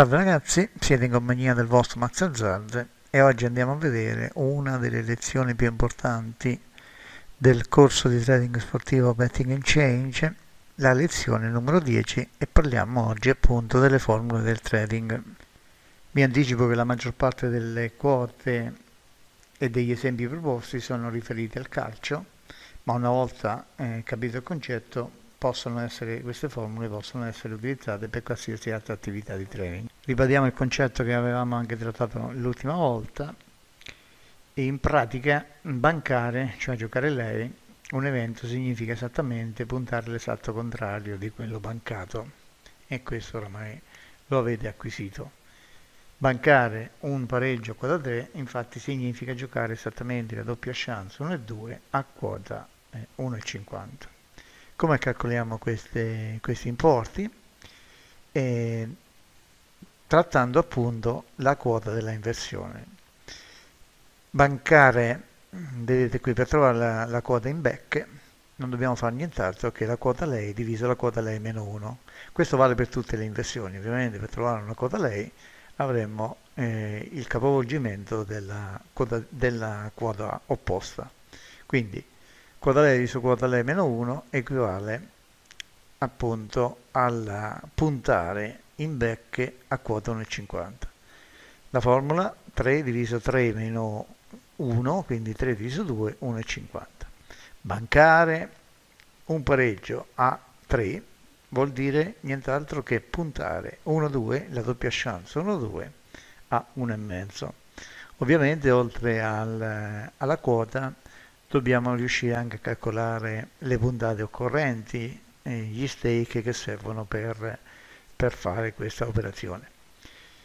Salve ragazzi, siete in compagnia del vostro Max Azzarde e oggi andiamo a vedere una delle lezioni più importanti del corso di trading sportivo Betting and Change, la lezione numero 10 e parliamo oggi appunto delle formule del trading. Vi anticipo che la maggior parte delle quote e degli esempi proposti sono riferiti al calcio, ma una volta eh, capito il concetto essere, queste formule possono essere utilizzate per qualsiasi altra attività di training. Ribadiamo il concetto che avevamo anche trattato l'ultima volta, in pratica bancare, cioè giocare lei, un evento significa esattamente puntare all'esatto contrario di quello bancato e questo oramai lo avete acquisito. Bancare un pareggio a quota 3 infatti significa giocare esattamente la doppia chance 1 e 2 a quota 1,50. Eh, come calcoliamo queste, questi importi? E, trattando appunto la quota della inversione. Bancare, vedete qui per trovare la, la quota in becche, non dobbiamo fare nient'altro che la quota lei diviso la quota lei meno 1. Questo vale per tutte le inversioni, ovviamente per trovare una quota lei avremmo eh, il capovolgimento della, della quota opposta. Quindi quadrare su quadrare meno 1 equivale appunto al puntare in becche a quota 1,50. La formula 3 diviso 3 meno 1, quindi 3 diviso 2, 1,50. Bancare un pareggio a 3 vuol dire nient'altro che puntare 1-2, la doppia chance 1-2 a 1,5. Ovviamente oltre al, alla quota dobbiamo riuscire anche a calcolare le puntate occorrenti, eh, gli stake che servono per, per fare questa operazione.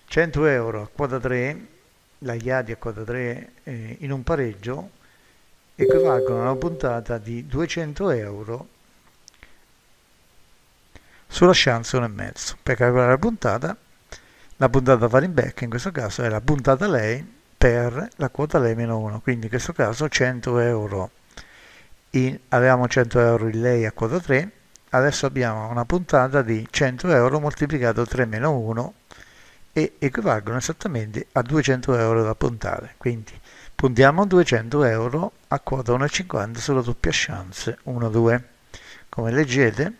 100 euro a quota 3, la IADI a quota 3 eh, in un pareggio, equivalgono a una puntata di 200 euro sulla chance mezzo. Per calcolare la puntata, la puntata fare in back in questo caso è la puntata lei per la quota lei meno 1, quindi in questo caso 100 euro. In, avevamo 100 euro in lei a quota 3, adesso abbiamo una puntata di 100 euro moltiplicato 3 meno 1 e equivalgono esattamente a 200 euro da puntare. Quindi puntiamo 200 euro a quota 1,50 sulla doppia chance 1-2. Come leggete,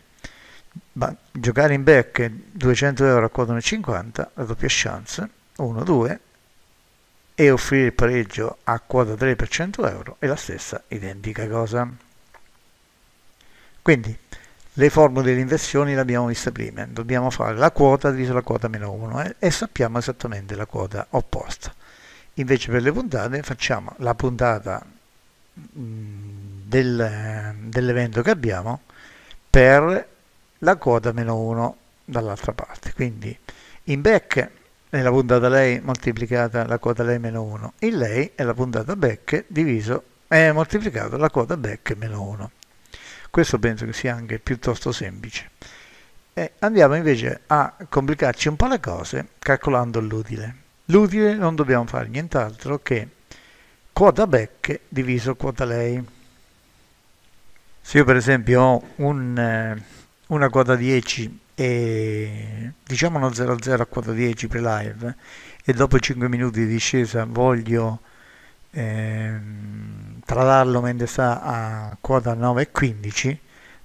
giocare in back 200 euro a quota 1,50, la doppia chance 1-2 e offrire il pareggio a quota 3 per 100 euro è la stessa identica cosa. Quindi le formule delle inversioni le abbiamo viste prima, dobbiamo fare la quota diviso la quota meno 1 eh, e sappiamo esattamente la quota opposta. Invece per le puntate facciamo la puntata mm, del, dell'evento che abbiamo per la quota meno 1 dall'altra parte. Quindi in back è la puntata lei moltiplicata la quota lei meno 1. Il lei è la puntata back diviso è moltiplicato la quota back meno 1. Questo penso che sia anche piuttosto semplice. E andiamo invece a complicarci un po' le cose calcolando l'utile. L'utile non dobbiamo fare nient'altro che quota back diviso quota lei. Se io per esempio ho un eh, una quota 10 e diciamo uno 0-0 a quota 10 pre-live e dopo 5 minuti di discesa voglio ehm, tradarlo mentre sta a quota 9,15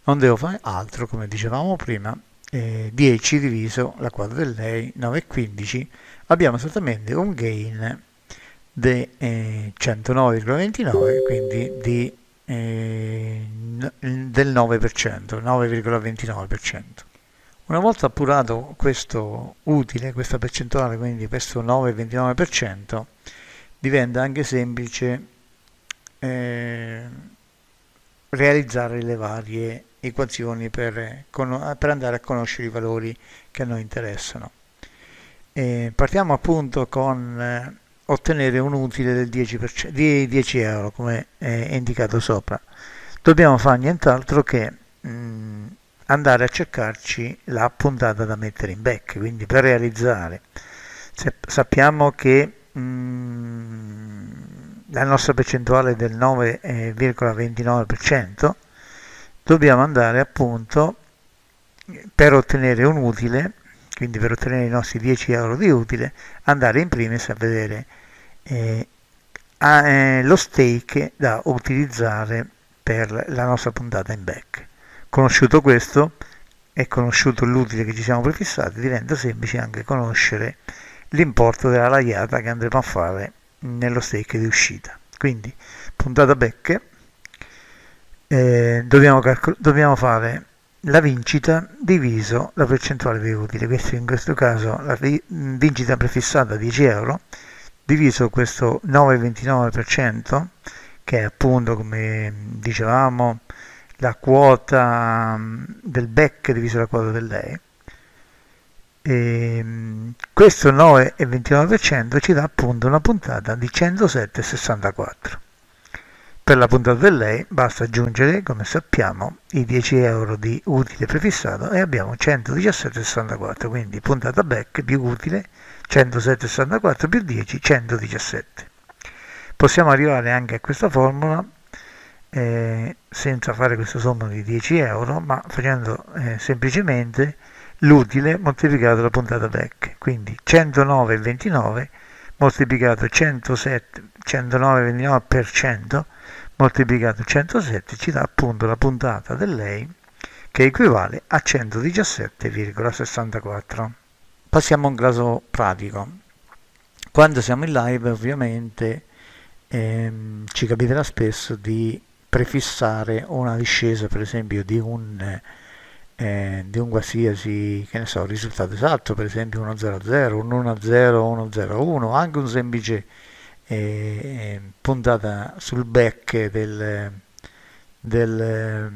non devo fare altro come dicevamo prima eh, 10 diviso la quota del lei 9,15 abbiamo esattamente un gain di eh, 109,29 quindi di eh, del 9%, 9,29%. Una volta appurato questo utile, questa percentuale, quindi questo 9,29%, diventa anche semplice eh, realizzare le varie equazioni per, per, andare a conoscere i valori che a noi interessano. Eh, partiamo appunto con eh, ottenere un utile del 10%, di 10 euro come è indicato sopra dobbiamo fare nient'altro che mh, mm, andare a cercarci la puntata da mettere in back, quindi per realizzare. Se, sappiamo che mh, mm, la nostra percentuale è del 9,29%, dobbiamo andare appunto eh, per ottenere un utile, quindi per ottenere i nostri 10 euro di utile, andare in primis a vedere eh, a, eh, lo stake da utilizzare per la nostra puntata in back. Conosciuto questo e conosciuto l'utile che ci siamo prefissati, diventa semplice anche conoscere l'importo della laiata che andremo a fare nello stake di uscita. Quindi, puntata back, eh, dobbiamo, calcol- dobbiamo fare la vincita diviso la percentuale di utile, questo in questo caso la ri- vincita prefissata 10 euro, diviso questo 9,29% che è appunto come dicevamo la quota mm, del BEC diviso la quota del lei. Ehm, e questo 9,29% ci dà appunto una puntata di 107,64. Per la puntata del lei basta aggiungere, come sappiamo, i 10 euro di utile prefissato e abbiamo 117,64, quindi puntata BEC più utile 107,64 più 10, 117 possiamo arrivare anche a questa formula eh, senza fare questo somma di 10 euro ma facendo eh, semplicemente l'utile moltiplicato la puntata back quindi 109,29 moltiplicato 109,29 per 100 moltiplicato 107 ci dà appunto la puntata del lei che equivale a 117,64 passiamo a un caso pratico quando siamo in live ovviamente ehm, ci capiterà spesso di prefissare una discesa per esempio di un, eh, di un qualsiasi so, risultato esatto, per esempio 1-0-0, un 1-0, 1-0-1, anche un semplice eh, ehm, puntata sul back del, del,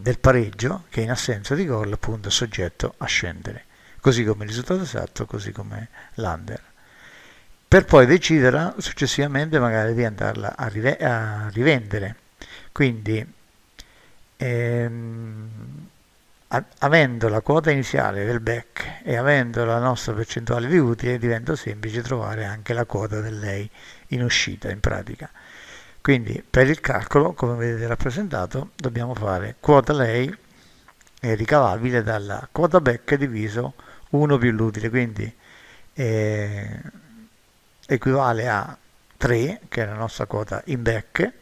del pareggio che in assenza di gol appunto è soggetto a scendere, così come il risultato esatto, così come l'under per poi decidere successivamente magari di andarla a, rive- a rivendere. Quindi ehm, a- avendo la quota iniziale del back e avendo la nostra percentuale di utile diventa semplice trovare anche la quota del lei in uscita in pratica. Quindi per il calcolo, come vedete rappresentato, dobbiamo fare quota lei è ricavabile dalla quota back diviso 1 più l'utile, quindi eh, equivale a 3, che è la nostra quota in back,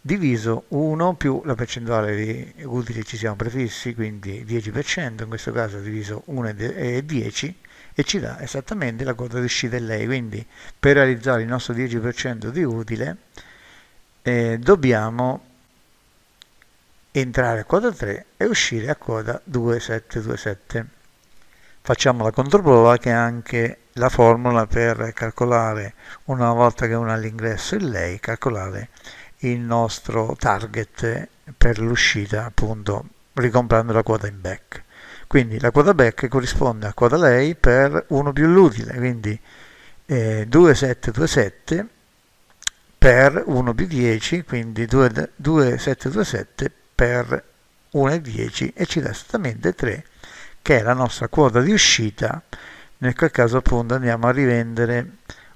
diviso 1 più la percentuale di utili ci siamo prefissi, quindi 10%, in questo caso diviso 1 e 10, e ci dà esattamente la quota di uscita in lei. Quindi per realizzare il nostro 10% di utile eh, dobbiamo entrare a quota 3 e uscire a quota 2727. Facciamo la controprova che anche la formula per calcolare una volta che uno ha l'ingresso in lei calcolare il nostro target per l'uscita appunto ricomprando la quota in back quindi la quota back corrisponde a quota lei per 1 più l'utile quindi eh, 2727 per 1 più 10 quindi 2727 per 1 e 10 e ci dà esattamente 3 che è la nostra quota di uscita nel quel caso appunto andiamo a rivendere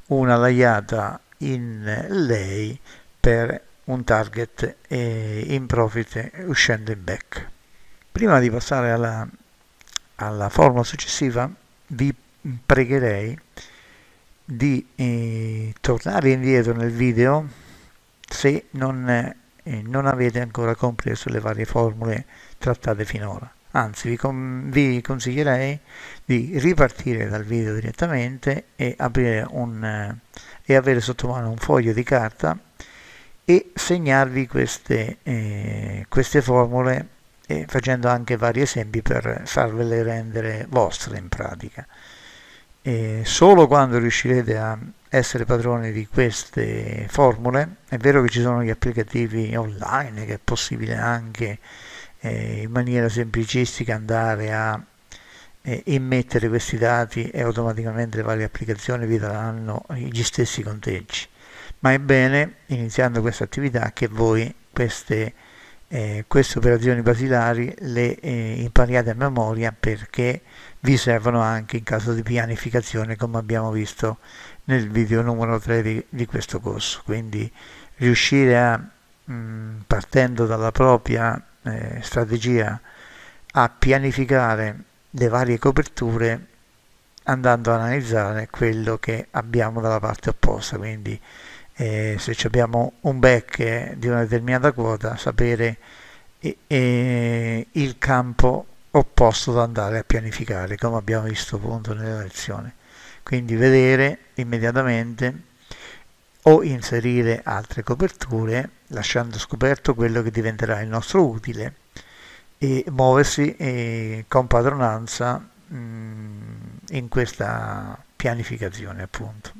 una laiata in lei per un target eh, in profit uscendo in back prima di passare alla, alla formula successiva vi pregherei di eh, tornare indietro nel video se non, eh, non avete ancora compreso le varie formule trattate finora anzi vi, con, vi, consiglierei di ripartire dal video direttamente e, un, eh, e, avere sotto mano un foglio di carta e segnarvi queste, eh, queste formule eh, facendo anche vari esempi per farvele rendere vostre in pratica. E solo quando riuscirete a essere padroni di queste formule, è vero che ci sono gli applicativi online che è possibile anche eh, in maniera semplicistica andare a eh, immettere questi dati e automaticamente le varie applicazioni vi daranno gli stessi conteggi. Ma è bene, iniziando questa attività, che voi queste, eh, queste operazioni basilari le eh, impariate a memoria perché vi servono anche in caso di pianificazione come abbiamo visto nel video numero 3 di, di questo corso. Quindi riuscire a mm, partendo dalla propria eh, strategia a pianificare le varie coperture andando ad analizzare quello che abbiamo dalla parte opposta, quindi eh, se abbiamo un back eh, di una determinata quota, sapere eh, il campo opposto da andare a pianificare, come abbiamo visto appunto nella lezione. Quindi vedere immediatamente o inserire altre coperture lasciando scoperto quello che diventerà il nostro utile e muoversi eh, con padronanza mh, mm, in questa pianificazione appunto.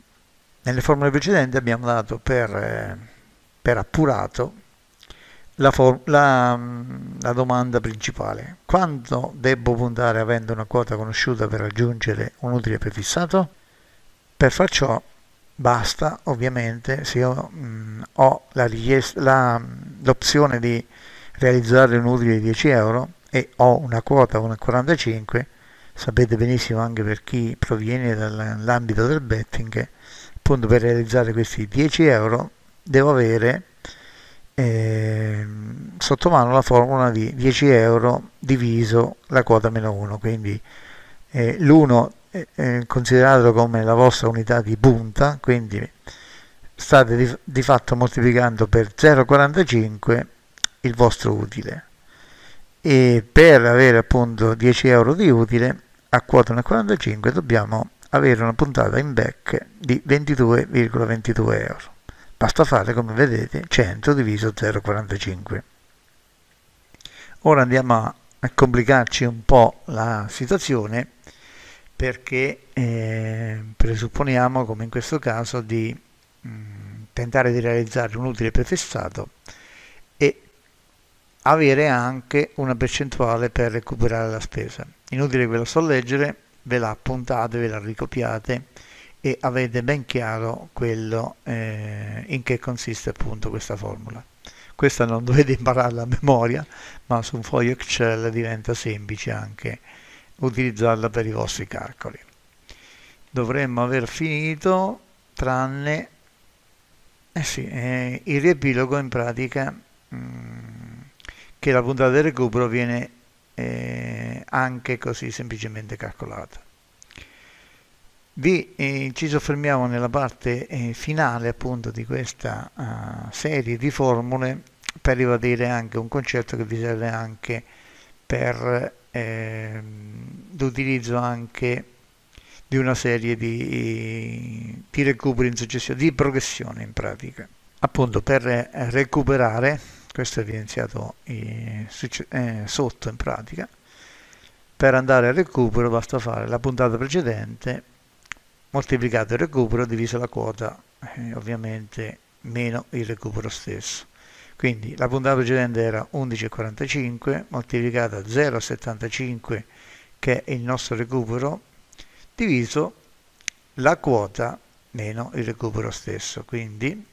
Nelle formule precedenti abbiamo dato per, eh, per appurato la, la, mm, la, domanda principale. Quanto debbo puntare avendo una quota conosciuta per raggiungere un utile prefissato? Per far ciò basta ovviamente se io mh, mm, ho mm, l'opzione di realizzare un utile di 10 euro e ho una quota 1,45 sapete benissimo anche per chi proviene dall'ambito del betting appunto per realizzare questi 10 euro devo avere eh, sotto mano la formula di 10 euro diviso la quota meno 1 quindi eh, l'1 eh, consideratelo come la vostra unità di punta, quindi state di, di fatto moltiplicando per 0,45 il vostro utile e per avere appunto 10 euro di utile a quota 1,45 dobbiamo avere una puntata in back di 22,22 ,22 euro. Basta fare come vedete 100 diviso 0,45. Ora andiamo a complicarci un po' la situazione perché eh, presupponiamo, come in questo caso, di mh, mm, tentare di realizzare un utile prefissato e avere anche una percentuale per recuperare la spesa. Inutile che ve la so leggere, ve la appuntate, ve la ricopiate e avete ben chiaro quello eh, in che consiste appunto questa formula questa non dovete impararla a memoria, ma su un foglio Excel diventa semplice anche utilizzarla per i vostri calcoli. Dovremmo aver finito tranne eh sì, eh, il riepilogo in pratica mh, mm, che la puntata del recupero viene eh, anche così semplicemente calcolata. Vi, eh, ci soffermiamo nella parte eh, finale appunto di questa uh, serie di formule per ribadire anche un concetto che vi serve anche per eh, l'utilizzo anche di una serie di, di recuperi in successione, di progressione in pratica. Appunto per eh, recuperare, questo è evidenziato eh, eh, sotto in pratica, per andare al recupero basta fare la puntata precedente, moltiplicato il recupero, diviso la quota, eh, ovviamente meno il recupero stesso. Quindi la puntata precedente era 11,45 moltiplicata 0,75 che è il nostro recupero diviso la quota meno il recupero stesso. Quindi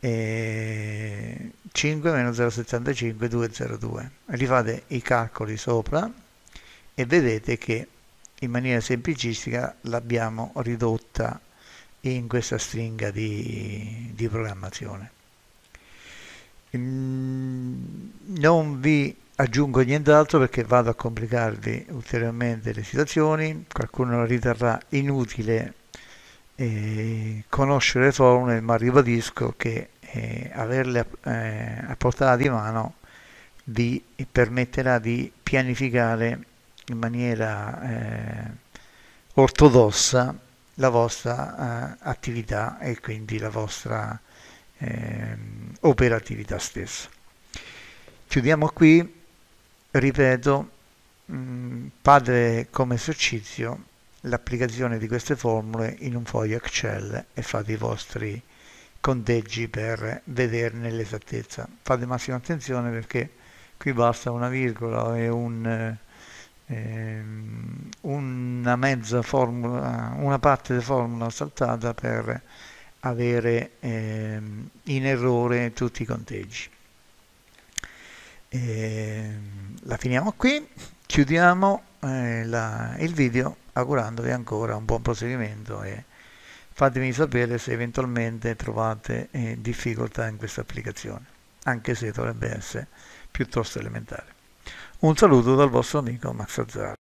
eh, 5 meno 0,75 202 rifate i calcoli sopra e vedete che in maniera semplicistica l'abbiamo ridotta in questa stringa di, di programmazione Mm, non vi aggiungo nient'altro perché vado a complicarvi ulteriormente le situazioni qualcuno riterrà inutile eh, conoscere le formule, ma ribadisco che eh, averle eh, a portata di mano vi permetterà di pianificare in maniera eh, ortodossa la vostra eh, attività e quindi la vostra eh, operatività stessa. Chiudiamo qui, ripeto, mh, mm, padre come esercizio l'applicazione di queste formule in un foglio Excel e fate i vostri conteggi per vederne l'esattezza. Fate massima attenzione perché qui basta una virgola e un, eh, una mezza formula, una parte di formula saltata per avere eh, in errore tutti i conteggi. E ehm, la finiamo qui, chiudiamo eh, la, il video augurandovi ancora un buon proseguimento e fatemi sapere se eventualmente trovate eh, difficoltà in questa applicazione, anche se dovrebbe essere piuttosto elementare. Un saluto dal vostro amico Max Azzaro.